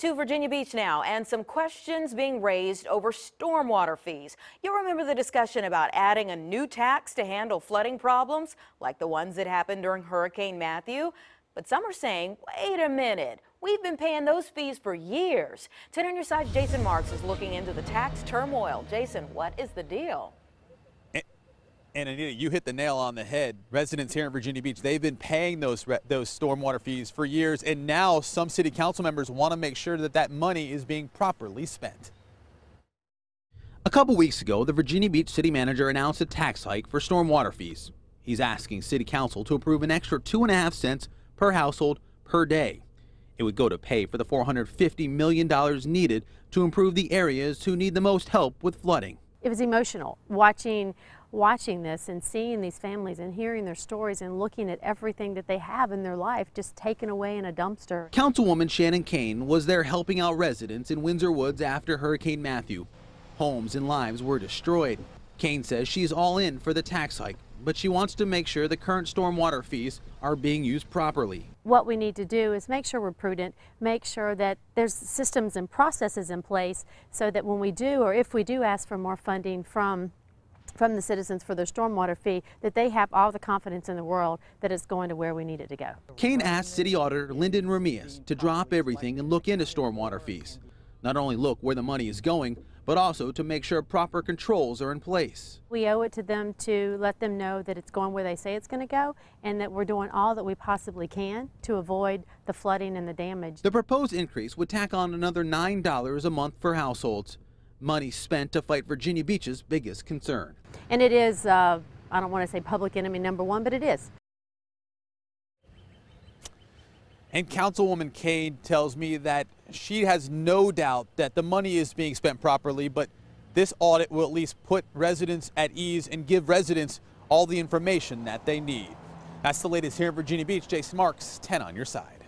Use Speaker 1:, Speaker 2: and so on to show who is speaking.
Speaker 1: To Virginia Beach now, and some questions being raised over stormwater fees. You'll remember the discussion about adding a new tax to handle flooding problems, like the ones that happened during Hurricane Matthew. But some are saying, wait a minute, we've been paying those fees for years. 10 on your side, Jason Marks is looking into the tax turmoil. Jason, what is the deal?
Speaker 2: And Anita, you hit the nail on the head. Residents here in Virginia Beach, they've been paying those those stormwater fees for years, and now some city council members want to make sure that that money is being properly spent. A couple weeks ago, the Virginia Beach city manager announced a tax hike for stormwater fees. He's asking city council to approve an extra two and a half cents per household per day. It would go to pay for the $450 million needed to improve the areas who need the most help with flooding. It
Speaker 3: was emotional watching watching this and seeing these families and hearing their stories and looking at everything that they have in their life just taken away in a dumpster.
Speaker 2: Councilwoman Shannon Kane was there helping out residents in Windsor Woods after Hurricane Matthew. Homes and lives were destroyed. Kane says she's all in for the tax hike, but she wants to make sure the current stormwater fees are being used properly.
Speaker 3: What we need to do is make sure we're prudent, make sure that there's systems and processes in place so that when we do or if we do ask for more funding from from the citizens for their stormwater fee that they have all the confidence in the world that it's going to where we need it to go.
Speaker 2: Kane asked City Auditor Lyndon Ramirez to drop everything and look into stormwater fees. Not only look where the money is going, but also to make sure proper controls are in place.
Speaker 3: We owe it to them to let them know that it's going where they say it's going to go and that we're doing all that we possibly can to avoid the flooding and the damage.
Speaker 2: The proposed increase would tack on another $9 a month for households money spent to fight Virginia Beach's biggest concern.
Speaker 3: And it is, uh, I don't want to say public enemy number one, but it is.
Speaker 2: And Councilwoman Cade tells me that she has no doubt that the money is being spent properly, but this audit will at least put residents at ease and give residents all the information that they need. That's the latest here in Virginia Beach. Jason Marks, 10 on your side.